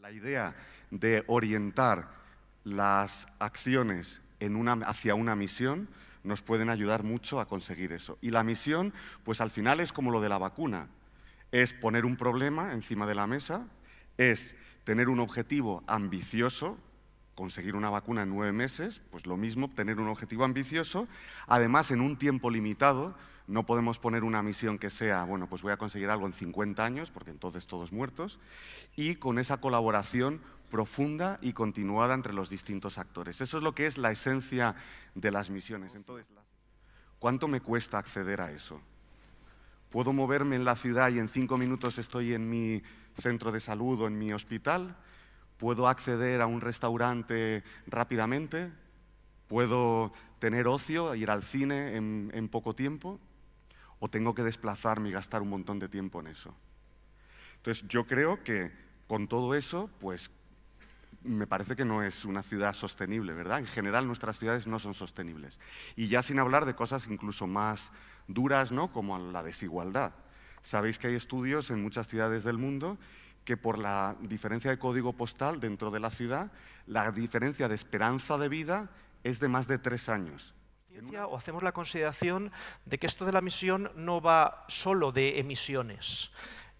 La idea de orientar las acciones hacia una misión nos pueden ayudar mucho a conseguir eso. Y la misión, pues al final es como lo de la vacuna. Es poner un problema encima de la mesa, es tener un objetivo ambicioso, conseguir una vacuna en nueve meses, pues lo mismo, tener un objetivo ambicioso, además en un tiempo limitado, no podemos poner una misión que sea, bueno, pues voy a conseguir algo en 50 años, porque entonces todos muertos, y con esa colaboración profunda y continuada entre los distintos actores. Eso es lo que es la esencia de las misiones. Entonces, ¿cuánto me cuesta acceder a eso? ¿Puedo moverme en la ciudad y en cinco minutos estoy en mi centro de salud o en mi hospital? ¿Puedo acceder a un restaurante rápidamente? ¿Puedo tener ocio, ir al cine en, en poco tiempo? o tengo que desplazarme y gastar un montón de tiempo en eso. Entonces yo creo que con todo eso, pues me parece que no es una ciudad sostenible, ¿verdad? En general nuestras ciudades no son sostenibles. Y ya sin hablar de cosas incluso más duras, ¿no? Como la desigualdad. Sabéis que hay estudios en muchas ciudades del mundo que por la diferencia de código postal dentro de la ciudad, la diferencia de esperanza de vida es de más de tres años o hacemos la consideración de que esto de la misión no va solo de emisiones.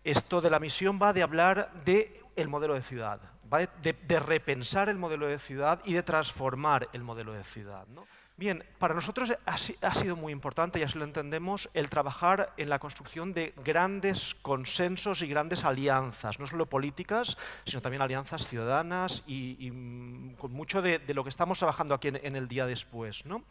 Esto de la misión va de hablar de el modelo de ciudad, va de, repensar el modelo de ciudad y de transformar el modelo de ciudad. Bien, para nosotros ha sido muy importante, y así lo entendemos, el trabajar en la construcción de grandes consensos y grandes alianzas, no solo políticas, sino también alianzas ciudadanas y, mm, con mucho de, lo que estamos trabajando aquí en, el día después. ¿no?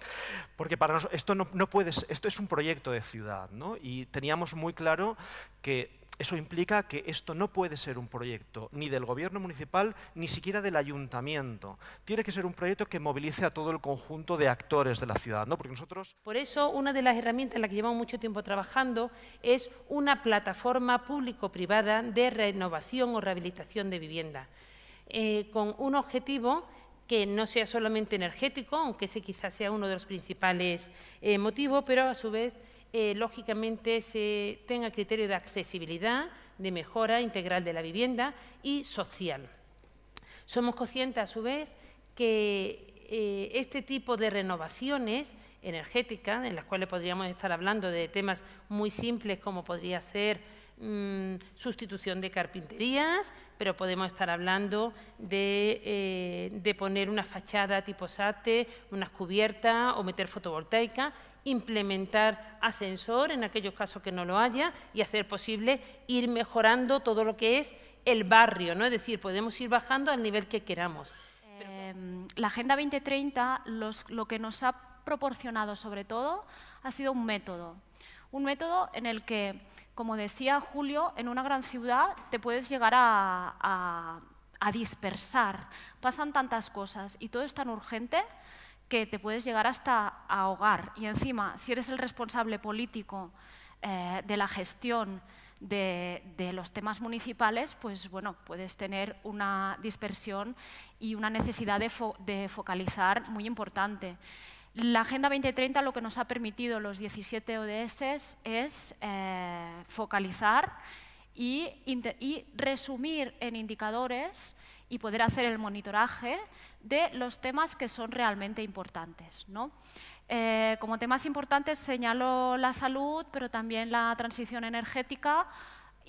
Porque para nosotros esto, no, no puedes, esto es un proyecto de ciudad ¿no? y teníamos muy claro que eso implica que esto no puede ser un proyecto ni del gobierno municipal ni siquiera del ayuntamiento. Tiene que ser un proyecto que movilice a todo el conjunto de actores de la ciudad, ¿no? Porque nosotros Por eso una de las herramientas en las que llevamos mucho tiempo trabajando es una plataforma público-privada de renovación o rehabilitación de vivienda eh, con un objetivo que no sea solamente energético, aunque ese quizás sea uno de los principales eh, motivos, pero a su vez eh, lógicamente se tenga criterio de accesibilidad, de mejora integral de la vivienda y social. Somos conscientes, a su vez, que eh, este tipo de renovaciones energéticas, en las cuales podríamos estar hablando de temas muy simples como podría ser Mm, sustitución de carpinterías, pero podemos estar hablando eh, de, poner una fachada tipo SATE, unas cubiertas o meter fotovoltaica, implementar ascensor en aquellos casos que no lo haya y hacer posible ir mejorando todo lo que es el barrio, ¿no? es decir, podemos ir bajando al nivel que queramos. Eh, la Agenda 2030 lo que nos ha proporcionado sobre todo ha sido un método, un método en el que, como decía Julio, en una gran ciudad te puedes llegar a, dispersar. Pasan tantas cosas y todo es tan urgente que te puedes llegar hasta ahogar. Y encima, si eres el responsable político eh, de la gestión de, los temas municipales, pues bueno, puedes tener una dispersión y una necesidad de focalizar muy importante la Agenda 2030 lo que nos ha permitido los 17 ODS es eh, focalizar y, resumir en indicadores y poder hacer el monitoraje de los temas que son realmente importantes. Eh, como temas importantes señalo la salud, pero también la transición energética,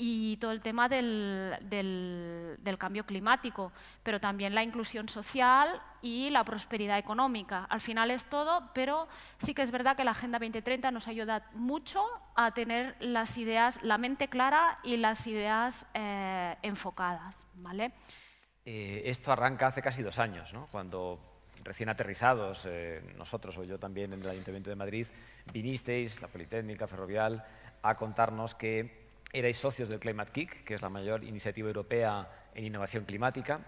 y todo el tema del, cambio climático, pero también la inclusión social y la prosperidad económica. Al final es todo, pero sí que es verdad que la Agenda 2030 nos ayuda mucho a tener las ideas, la mente clara y las ideas eh, enfocadas. ¿vale? Eh, esto arranca hace casi dos años, cuando recién aterrizados, eh, nosotros o yo también en el Ayuntamiento de Madrid, vinisteis, la Politécnica, Ferrovial, a contarnos que erais socios del Climate Kick, que es la mayor iniciativa europea en innovación climática,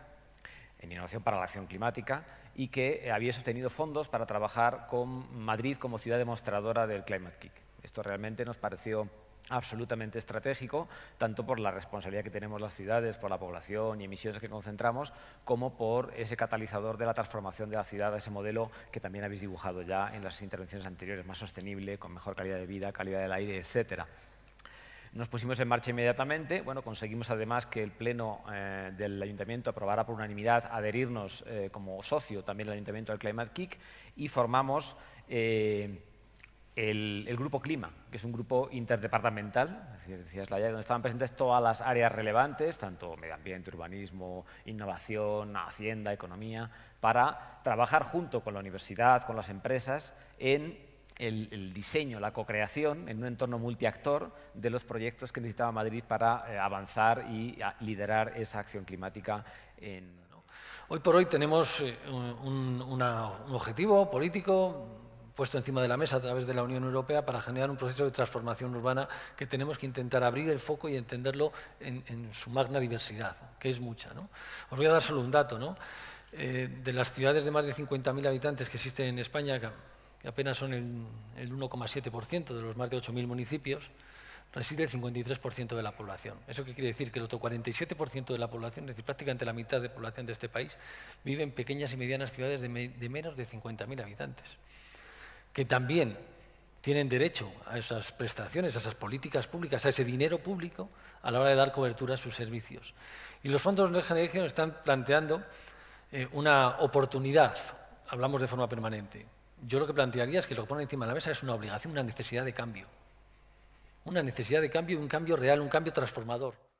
en innovación para la acción climática, y que eh, habíais obtenido fondos para trabajar con Madrid como ciudad demostradora del Climate Kick. Esto realmente nos pareció absolutamente estratégico, tanto por la responsabilidad que tenemos las ciudades, por la población y emisiones que concentramos, como por ese catalizador de la transformación de la ciudad ese modelo que también habéis dibujado ya en las intervenciones anteriores, más sostenible, con mejor calidad de vida, calidad del aire, etcétera. Nos pusimos en marcha inmediatamente. Bueno, conseguimos además que el Pleno eh, del Ayuntamiento aprobara por unanimidad adherirnos eh, como socio también el Ayuntamiento al Climate Kick y formamos eh, el, Grupo Clima, que es un grupo interdepartamental, decías la donde estaban presentes todas las áreas relevantes, tanto medio ambiente, urbanismo, innovación, hacienda, economía, para trabajar junto con la universidad, con las empresas, en el, diseño, la co-creación en un entorno multiactor de los proyectos que necesitaba Madrid para eh, avanzar y ah, liderar esa acción climática en, Hoy por hoy tenemos eh, un, objetivo político puesto encima de la mesa a través de la Unión Europea para generar un proceso de transformación urbana que tenemos que intentar abrir el foco y entenderlo en, su magna diversidad, que es mucha. Os voy a dar solo un dato. ¿no? Eh, de las ciudades de más de 50.000 habitantes que existen en España, que apenas son el, 1,7% de los más de 8.000 municipios, reside el 53% de la población. ¿Eso qué quiere decir? Que el otro 47% de la población, es decir, prácticamente la mitad de la población de este país, vive en pequeñas y medianas ciudades de, menos de 50.000 habitantes, que también tienen derecho a esas prestaciones, a esas políticas públicas, a ese dinero público a la hora de dar cobertura a sus servicios. Y los fondos de generación están planteando eh, una oportunidad, hablamos de forma permanente, yo lo que plantearía es que lo que ponen encima de la mesa es una obligación, una necesidad de cambio. Una necesidad de cambio, y un cambio real, un cambio transformador.